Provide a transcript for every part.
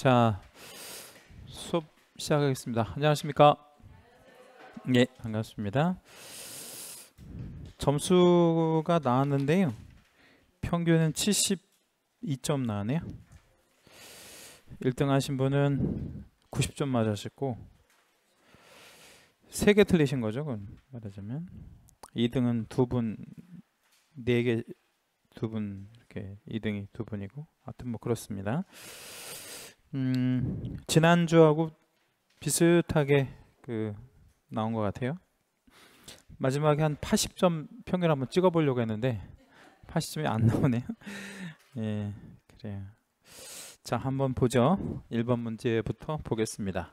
자, 수업 시작하겠습니다. 안녕하십니까? 예, 반갑습니다. 점수가 나왔는데요. 평균은 72점 나왔네요. 1등 하신 분은 90점 맞으셨고 3개 틀리신 거죠, 그건 말하자면. 2등은 두 분, 4개 두 분 이렇게 2등이 두 분이고 하여튼 뭐 그렇습니다. 음, 지난주하고 비슷하게 그 나온 것 같아요. 마지막에 한 80점 평균 한번 찍어보려고 했는데 80점이 안 나오네요. 예, 그래요. 자, 한번 보죠. 1번 문제부터 보겠습니다.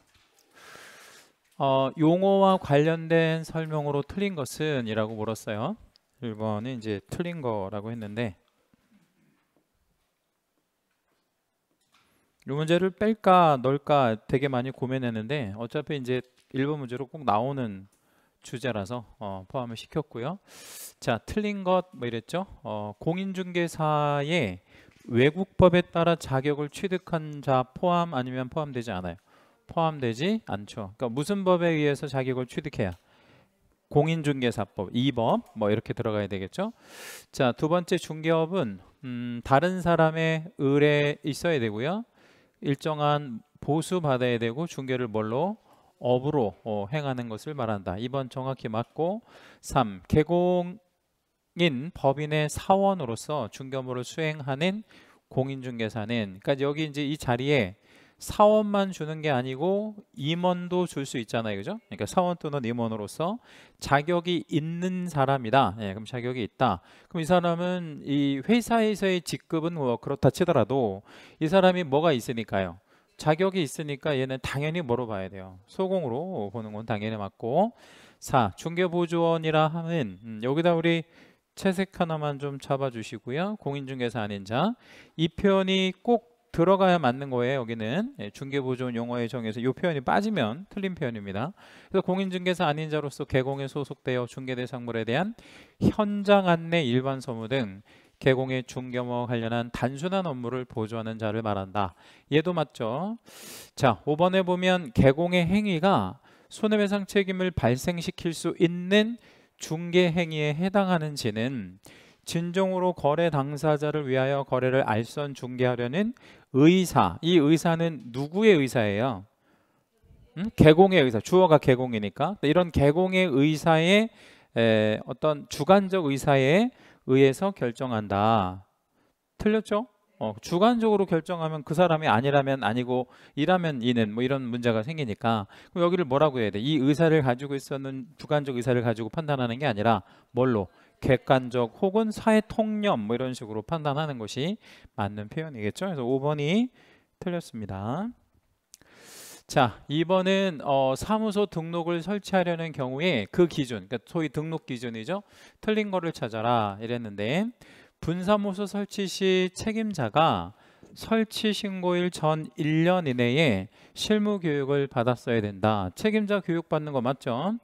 어, 용어와 관련된 설명으로 틀린 것은 이라고 물었어요. 1번은 이제 틀린 거라고 했는데 이 문제를 뺄까 넣을까 되게 많이 고민했는데 어차피 이제 1번 문제로 꼭 나오는 주제라서 어, 포함을 시켰고요. 자, 틀린 것 뭐 이랬죠? 어, 공인중개사의 외국법에 따라 자격을 취득한 자 포함 아니면 포함되지 않아요. 포함되지 않죠. 그러니까 무슨 법에 의해서 자격을 취득해야? 공인중개사법 2법 뭐 이렇게 들어가야 되겠죠. 자, 두 번째 중개업은 음, 다른 사람의 의뢰 있어야 되고요. 일정한 보수 받아야 되고 중개를 뭘로 업으로 어, 행하는 것을 말한다. 2번 정확히 맞고 3. 개공인 법인의 사원으로서 중개업무 수행하는 공인중개사는 그러니까 여기 이제 이 자리에 사원만 주는 게 아니고 임원도 줄 수 있잖아요. 그죠? 그러니까 사원 또는 임원으로서 자격이 있는 사람이다. 예, 그럼 자격이 있다. 그럼 이 사람은 이 회사에서의 직급은 뭐 그렇다 치더라도 이 사람이 뭐가 있으니까요. 자격이 있으니까 얘는 당연히 뭐로 봐야 돼요. 소공으로 보는 건 당연히 맞고 4. 중개보조원이라 하는 음, 여기다 우리 채색 하나만 좀 잡아주시고요. 공인중개사 아닌 자. 이 표현이 꼭 들어가야 맞는 거예요. 여기는 예, 중개보존 용어의 정에서 이 표현이 빠지면 틀린 표현입니다. 그래서 공인중개사 아닌 자로서 개공에 소속되어 중개대상물에 대한 현장 안내 일반 서무 등 개공의 중개와 관련한 단순한 업무를 보조하는 자를 말한다. 얘도 맞죠. 자, 5번에 보면 개공의 행위가 손해배상 책임을 발생시킬 수 있는 중개 행위에 해당하는지는 진정으로 거래 당사자를 위하여 거래를 알선 중개하려는 의사. 이 의사는 누구의 의사예요? 음? 개공의 의사. 주어가 개공이니까. 이런 개공의 의사의 에, 어떤 주관적 의사에 의해서 결정한다. 틀렸죠? 어, 주관적으로 결정하면 그 사람이 아니라면 아니고 이라면 이는 뭐 이런 문제가 생기니까 그럼 여기를 뭐라고 해야 돼? 이 의사를 가지고 있었는 주관적 의사를 가지고 판단하는 게 아니라 뭘로 객관적 혹은 사회 통념 뭐 이런 식으로 판단하는 것이 맞는 표현이겠죠. 그래서 5번이 틀렸습니다. 자, 2번은 어, 사무소 등록을 설치하려는 경우에 그 기준, 그러니까 소위 등록 기준이죠. 틀린 거를 찾아라 이랬는데 분사무소 설치 시 책임자가 설치 신고일 전 1년 이내에 실무 교육을 받았어야 된다. 책임자 교육 받는 거 맞죠?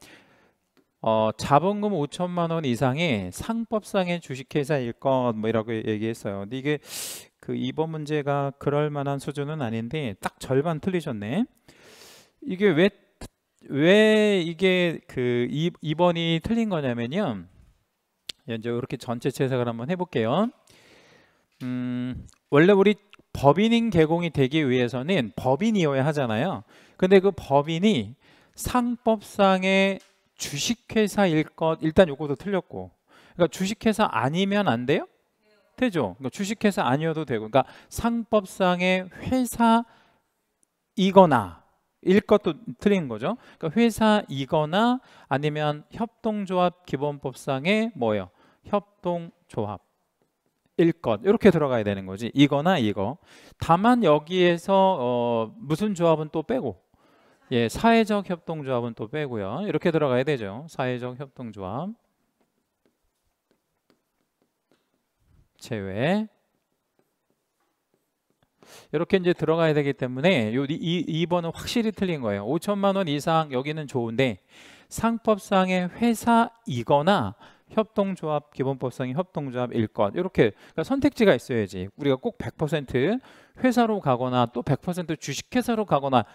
어, 자본금 5천만 원 이상이 상법상의 주식회사일 것뭐라고 얘기했어요. 근데 이게 그 2번 문제가 그럴 만한 수준은 아닌데 딱 절반 틀리셨네. 이게 왜 왜 이게 그 2, 2번이 틀린 거냐면요. 예, 이제 이렇게 전체 채색을 한번 해볼게요. 음, 원래 우리 법인인 개공이 되기 위해서는 법인이어야 하잖아요. 근데 그 법인이 상법상의 주식회사일 것 일단 요거도 틀렸고 그러니까 주식회사 아니면 안 돼요? 되죠. 그러니까 주식회사 아니어도 되고 그러니까 상법상의 회사이거나 일 것도 틀린 거죠. 그러니까 회사이거나 아니면 협동조합 기본법상의 뭐예요? 협동조합 일것 이렇게 들어가야 되는 거지 이거나 이거 다만 여기에서 어, 무슨 조합은 또 빼고 예, 사회적 협동조합은 또 빼고요. 이렇게 들어가야 되죠. 사회적 협동조합 제외 이렇게 이제 들어가야 되기 때문에 요이번은 확실히 틀린 거예요. 5천만 원 이상 여기는 좋은데 상법상의 회사이거나 협동조합 기본법상의 협동조합일 것 이렇게 그러니까 선택지가 있어야지 우리가 꼭 100% 회사로 가거나 또 100% 주식회사로 가거나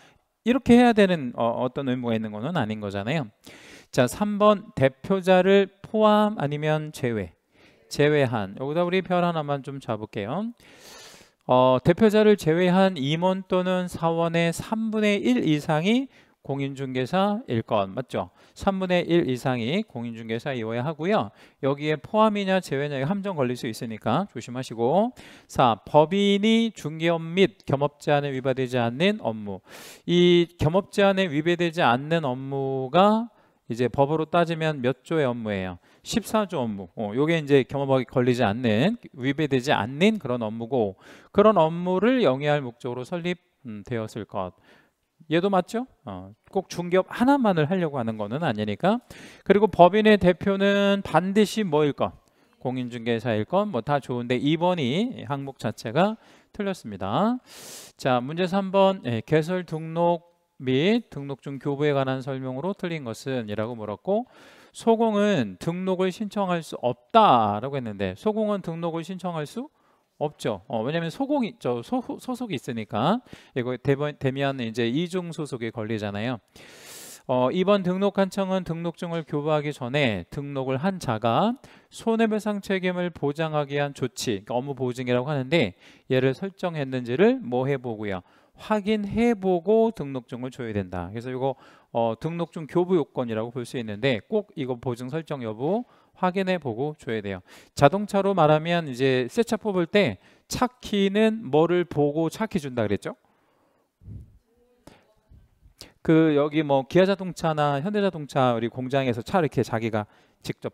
이렇게 해야 되는 어, 떤 의무가 있는 것은 아닌 거잖아요. 자, 3번 대표자를 포함 아니면 제외. 제외한. 여기다 우리 별 하나만 좀 잡을게요. 어, 대표자를 제외한 임원 또는 사원의 3분의 1 이상이 공인중개사 일건 맞죠? 3분의 1 이상이 공인중개사이어야 하고요. 여기에 포함이냐 제외냐 함정 걸릴 수 있으니까 조심하시고 자 법인이 중개업 및 겸업 제한에 위배되지 않는 업무 이 겸업 제한에 위배되지 않는 업무가 이제 법으로 따지면 몇 조의 업무예요? 14조 업무. 어, 요게 이제 겸업하기 걸리지 않는 위배되지 않는 그런 업무고 그런 업무를 영위할 목적으로 설립되었을 음, 것. 얘도 맞죠? 어, 꼭 중개업 하나만을 하려고 하는 거는 아니니까 그리고 법인의 대표는 반드시 뭐일 건 공인중개사일 건뭐다 좋은데 2번이 항목 자체가 틀렸습니다. 자 문제 3번 예, 개설 등록 및등록중 교부에 관한 설명으로 틀린 것은 이라고 물었고 소공은 등록을 신청할 수 없다라고 했는데 소공은 등록을 신청할 수 없죠. 어, 왜냐하면 소공이 저 소, 속이 있으니까 이거 대면대면 이제 이중 소속에 걸리잖아요. 어, 이번 등록 한청은 등록증을 교부하기 전에 등록을 한 자가 손해배상 책임을 보장하기 위한 조치, 그러니까 업무 보증이라고 하는데 얘를 설정했는지를 뭐 해보고요. 확인해보고 등록증을 줘야 된다. 그래서 이거 어, 등록증 교부 요건이라고 볼 수 있는데 꼭 이거 보증 설정 여부 확인해 보고 줘야 돼요. 자동차로 말하면 이제 세차 뽑을 때 차키는 뭐를 보고 차키 준다 그랬죠? 그 여기 뭐 기아 자동차나 현대 자동차 우리 공장에서 차 이렇게 자기가 직접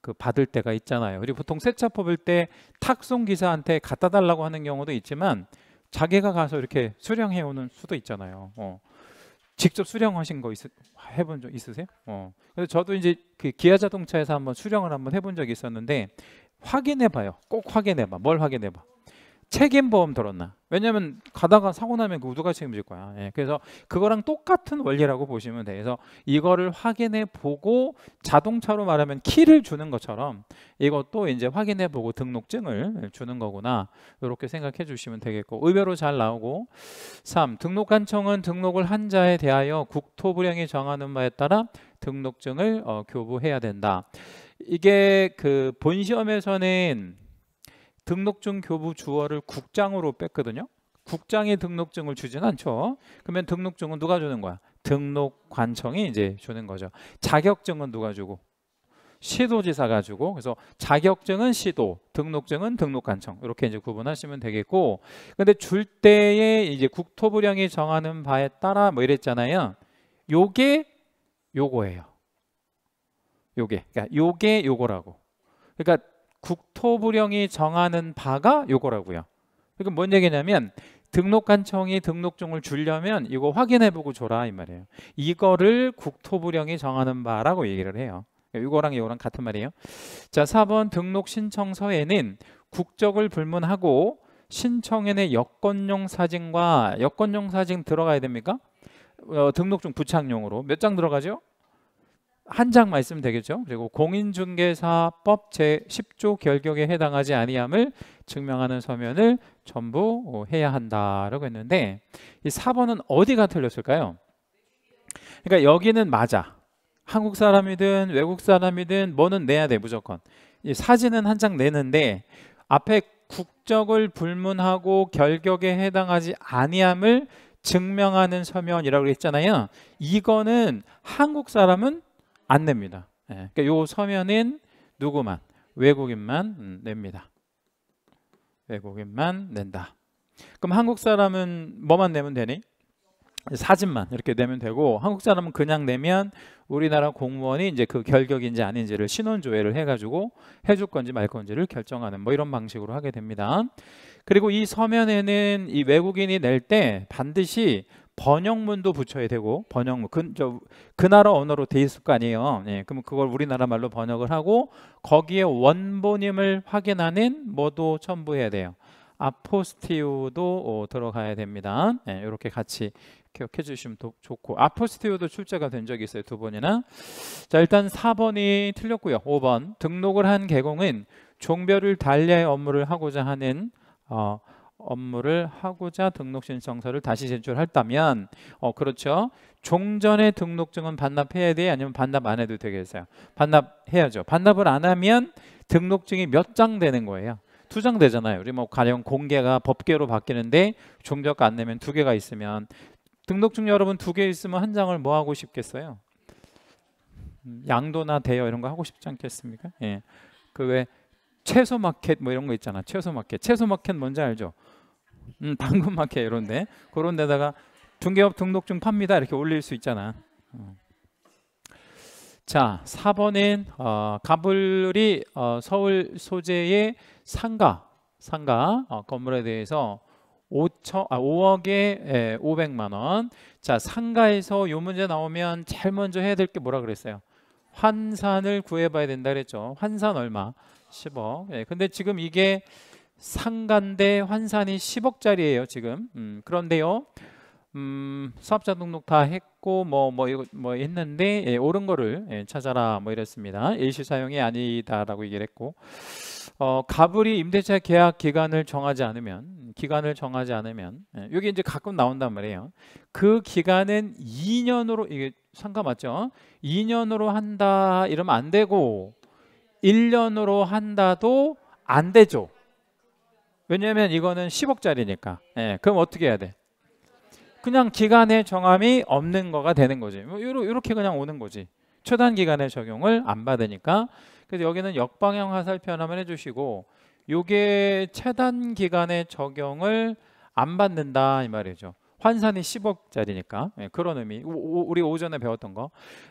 그 받을 때가 있잖아요. 우리 보통 세차 뽑을 때 탁송 기사한테 갖다 달라고 하는 경우도 있지만 자기가 가서 이렇게 수령해 오는 수도 있잖아요. 어. 직접 수령하신 거 있, 해본 적 있으세요? 어. 그래서 저도 이제 그 기아 자동차에서 한번 수령을 한번 해본 적이 있었는데 확인해봐요. 꼭 확인해봐. 뭘 확인해봐. 책임보험 들었나? 왜냐면 가다가 사고 나면 그 우드가 책임질 거야. 예, 그래서 그거랑 똑같은 원리라고 보시면 돼. 그래서 이거를 확인해 보고 자동차로 말하면 키를 주는 것처럼 이것도 이제 확인해 보고 등록증을 주는 거구나. 이렇게 생각해 주시면 되겠고 의외로 잘 나오고 3. 등록한청은 등록을 한 자에 대하여 국토부령이 정하는 바에 따라 등록증을 어, 교부해야 된다. 이게 그 본 시험에서는 등록증 교부 주어를 국장으로 뺐거든요. 국장이 등록증을 주진 않죠. 그러면 등록증은 누가 주는 거야? 등록관청이 이제 주는 거죠. 자격증은 누가 주고? 시도지사가 지고 그래서 자격증은 시도, 등록증은 등록관청 이렇게 이제 구분하시면 되겠고 근데 줄 때에 이제 국토부령이 정하는 바에 따라 뭐 이랬잖아요. 요게 요거예요. 요게 그러니까 요게 요거라고. 그러니까 국토부령이 정하는 바가 요거라고요. 그러니까 뭔 얘기냐면 등록관청이 등록증을 주려면 이거 확인해보고 줘라 이 말이에요. 이거를 국토부령이 정하는 바라고 얘기를 해요. 이거랑 이거랑 같은 말이에요. 자, 4번 등록 신청서에는 국적을 불문하고 신청인의 여권용 사진과 여권용 사진 들어가야 됩니까? 어, 등록증 부착용으로 몇 장 들어가죠? 한장만 있으면 되겠죠. 그리고 공인중개사법 제10조 결격에 해당하지 아니함을 증명하는 서면을 전부 어, 해야 한다라고 했는데 이 4번은 어디가 틀렸을까요? 그러니까 여기는 맞아. 한국 사람이든 외국 사람이든 뭐는 내야 돼 무조건. 이 사진은 한 장 내는데 앞에 국적을 불문하고 결격에 해당하지 아니함을 증명하는 서면이라고 했잖아요. 이거는 한국 사람은 안 냅니다. 예. 그러니까 요 서면은 누구만 외국인만 냅니다. 외국인만 낸다. 그럼 한국 사람은 뭐만 내면 되니? 사진만 이렇게 내면 되고 한국 사람은 그냥 내면 우리나라 공무원이 이제 그 결격인지 아닌지를 신원 조회를 해가지고 해줄 건지 말 건지를 결정하는 뭐 이런 방식으로 하게 됩니다. 그리고 이 서면에는 이 외국인이 낼 때 반드시 번역문도 붙여야 되고 번역문 그, 저, 그 나라 언어로 돼 있을 거 아니에요. 예, 그럼 그걸 우리나라 말로 번역을 하고 거기에 원본임을 확인하는 뭐도 첨부해야 돼요. 아포스티오도 어, 들어가야 됩니다. 예, 이렇게 같이 기억해 주시면 도, 좋고 아포스티오도 출제가 된 적이 있어요 두 번이나 자 일단 4번이 틀렸고요 5번 등록을 한 개공은 종별을 달리의 업무를 하고자 하는 어, 업무를 하고자 등록 신청서를 다시 제출했다면 어 그렇죠 종전의 등록증은 반납해야 돼 아니면 반납 안 해도 되겠어요 반납해야죠 반납을 안 하면 등록증이 몇 장 되는 거예요 두 장 되잖아요 우리 뭐 가령 공개가 법계로 바뀌는데 종적가안 내면 두 개가 있으면 등록증 여러분 두 개 있으면 한 장을 뭐 하고 싶겠어요 음, 양도나 대여 이런 거 하고 싶지 않겠습니까 예. 그왜 채소 마켓 뭐 이런 거 있잖아. 채소 마켓. 채소 마켓 뭔지 알죠? 음, 당근 마켓 이런데 그런 데다가 중개업 등록증 팝니다 이렇게 올릴 수 있잖아. 어. 자, 4번은 어, 가불이 어, 서울 소재의 상가 상가 어, 건물에 대해서 5천, 아, 5억에 에, 예, 500만 원. 자, 상가에서 요 문제 나오면 제일 먼저 해야 될 게 뭐라 그랬어요? 환산을 구해봐야 된다 그랬죠. 환산 얼마? 10억. 예, 근데 지금 이게 상간대 환산이 10억짜리예요 지금. 음, 그런데요. 음, 사업자 등록 다 했고 뭐뭐 뭐, 뭐, 뭐, 했는데 예, 옳은 거를 예, 찾아라 뭐 이랬습니다. 일시 사용이 아니다라고 얘기를 했고. 어, 가불이 임대차 계약 기간을 정하지 않으면 기간을 정하지 않으면 여기 예, 이제 가끔 나온단 말이에요. 그 기간은 2년으로 이게 상가 맞죠? 2년으로 한다 이러면 안 되고 1년으로 한다도 안 되죠. 왜냐하면 이거는 10억짜리니까. 예, 그럼 어떻게 해야 돼? 그냥 기간의 정함이 없는 거가 되는 거지. 뭐 이렇게 그냥 오는 거지. 초단 기간의 적용을 안 받으니까 그래서 여기는 역방향 화살표 하나만 해주시고 요게 최단기간의 적용을 안 받는다 이 말이죠. 환산이 10억짜리니까 예, 그런 의미. 오, 우리 오전에 배웠던 거.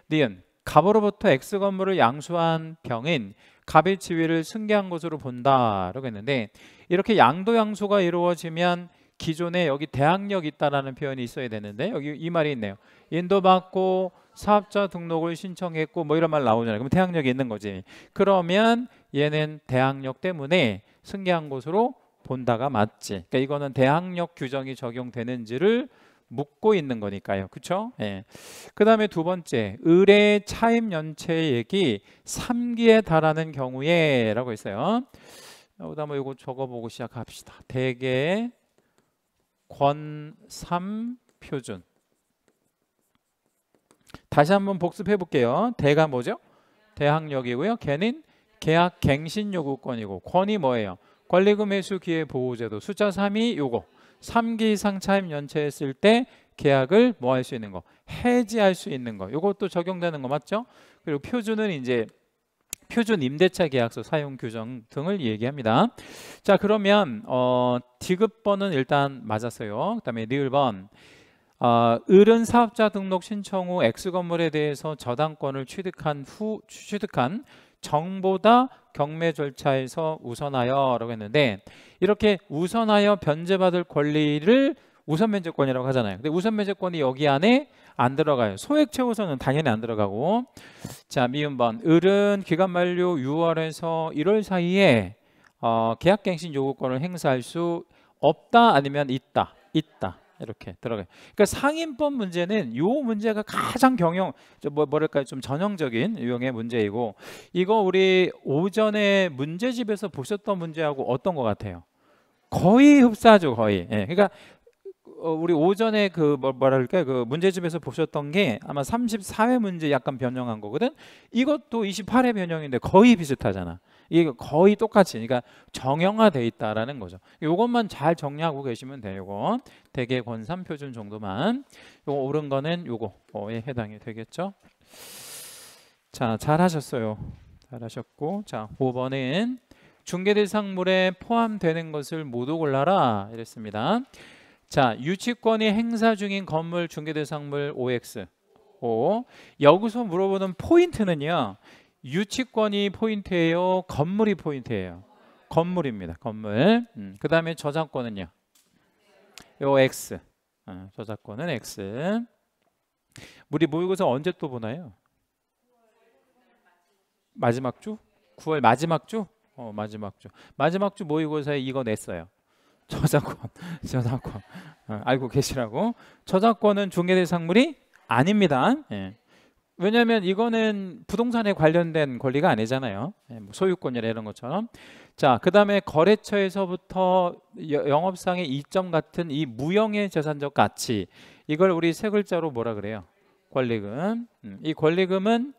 니은 갑으로부터 X 건물을 양수한 병인 갑의 지위를 승계한 것으로 본다라고 했는데 이렇게 양도 양수가 이루어지면 기존에 여기 대항력 있다라는 표현이 있어야 되는데 여기 이 말이 있네요. 인도받고 사업자 등록을 신청했고 뭐 이런 말 나오잖아요. 그럼 대항력이 있는 거지. 그러면 얘는 대항력 때문에 승계한 것으로 본다가 맞지. 그러니까 이거는 대항력 규정이 적용되는지를 묻고 있는 거니까요. 그렇죠? 예. 그다음에 두 번째, 의뢰 차임 연체액이 3기에 달하는 경우에라고 있어요그다음에 어, 이거 적어보고 시작합시다. 대개 권 3 표준. 다시 한번 복습해 볼게요. 대가 뭐죠? 대항력이고요. 개는 계약 갱신 요구권이고 권이 뭐예요? 권리금 회수 기회 보호제도 숫자 3이 요거 3기 이상 차임 연체했을 때 계약을 뭐 할 수 있는 거 해지할 수 있는 거 요것도 적용되는 거 맞죠? 그리고 표준은 이제 표준 임대차 계약서 사용 규정 등을 얘기합니다. 자 그러면 어, 디귿번은 일단 맞았어요. 그다음에 니을번 아, 을은 사업자 등록 신청 후 X 건물에 대해서 저당권을 취득한 후 취득한 정보다 경매 절차에서 우선하여라고 했는데 이렇게 우선하여 변제받을 권리를 우선 면제권이라고 하잖아요. 근데 우선 면제권이 여기 안에 안 들어가요. 소액 최우선은 당연히 안 들어가고 자 미음번 을은 기간 만료 6월에서 1월 사이에 어, 계약갱신 요구권을 행사할 수 없다 아니면 있다 있다 이렇게 들어가요. 그러니까 상인법 문제는 요 문제가 가장 경영 뭐 뭐랄까 좀 전형적인 유형의 문제이고 이거 우리 오전에 문제집에서 보셨던 문제하고 어떤 것 같아요? 거의 흡사죠 거의. 예, 그러니까 어, 우리 오전에 그 뭐랄까 그 문제집에서 보셨던 게 아마 34회 문제 약간 변형한 거거든. 이것도 28회 변형인데 거의 비슷하잖아. 이게 거의 똑같이 그러니까 정형화되어 있다라는 거죠. 요것만 잘 정리하고 계시면 돼요. 대개 권산 표준 정도만. 요 오른 거는 요거에 해당이 되겠죠. 자, 잘하셨어요. 잘하셨고 자, 5번은 중개대상물에 포함되는 것을 모두 골라라 이랬습니다. 자, 유치권이 행사 중인 건물 중개대상물 OX. 오. 여기서 물어보는 포인트는요. 유치권이 포인트예요. 건물이 포인트예요. 건물입니다. 건물. 음, 그 다음에 저작권은요. 요 X. 어, 저작권은 X. 우리 모의고사 언제 또 보나요? 마지막 주? 9월 마지막 주? 어 마지막 주. 마지막 주 모의고사에 이거 냈어요. 저작권, 저작권. 어, 알고 계시라고. 저작권은 중개 대상물이 아닙니다. 예. 왜냐하면 이거는 부동산에 관련된 권리가 아니잖아요. 예, 뭐 소유권이나 이런 것처럼. 자, 그 다음에 거래처에서부터 영업상의 이점 같은 이 무형의 재산적 가치. 이걸 우리 세 글자로 뭐라 그래요? 권리금. 음, 이 권리금은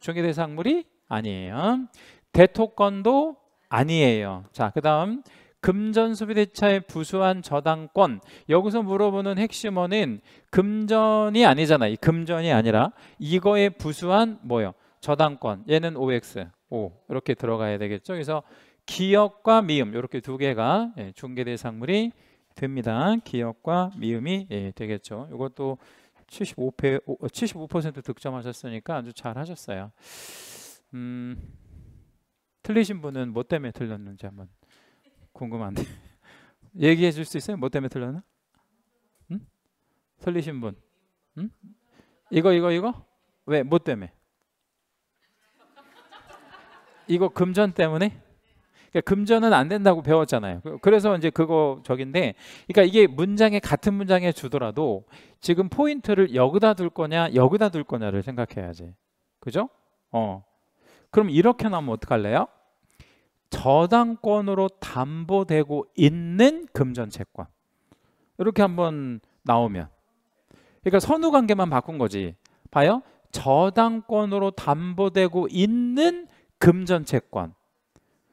중개대상물이 아니에요. 대토건도 아니에요. 자, 그 다음 금전 소비대차의 부수한 저당권 여기서 물어보는 핵심어는 금전이 아니잖아. 요 금전이 아니라 이거의 부수한 뭐요? 저당권. 얘는 OX. 오 이렇게 들어가야 되겠죠. 그래서 기억과 미음 이렇게 두 개가 예, 중개 대상물이 됩니다. 기억과 미음이 예, 되겠죠. 이것도 75%, 75% 득점하셨으니까 아주 잘 하셨어요. 음, 틀리신 분은 뭐 때문에 틀렸는지 한번 궁금한데 얘기해 줄 수 있어요? 뭐 때문에 틀렸나? 응? 틀리신 분? 응? 이거 이거 이거? 왜? 뭐 때문에? 이거 금전 때문에? 그러니까 금전은 안 된다고 배웠잖아요. 그, 그래서 이제 그거 적인데, 그러니까 이게 문장에 같은 문장에 주더라도 지금 포인트를 여기다 둘 거냐, 여기다 둘 거냐를 생각해야지. 그죠? 어. 그럼 이렇게 나오면 어떡할래요? 저당권으로 담보되고 있는 금전채권 이렇게 한번 나오면 그러니까 선후관계만 바꾼 거지 봐요 저당권으로 담보되고 있는 금전채권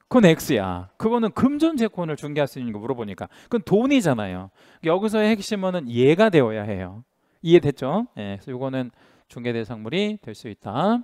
그건 X야 그거는 금전채권을 중개할 수 있는 거 물어보니까 그건 돈이잖아요 여기서의 핵심은는 얘가 되어야 해요 이해됐죠? 예, 그래서 이거는 중개 대상물이 될 수 있다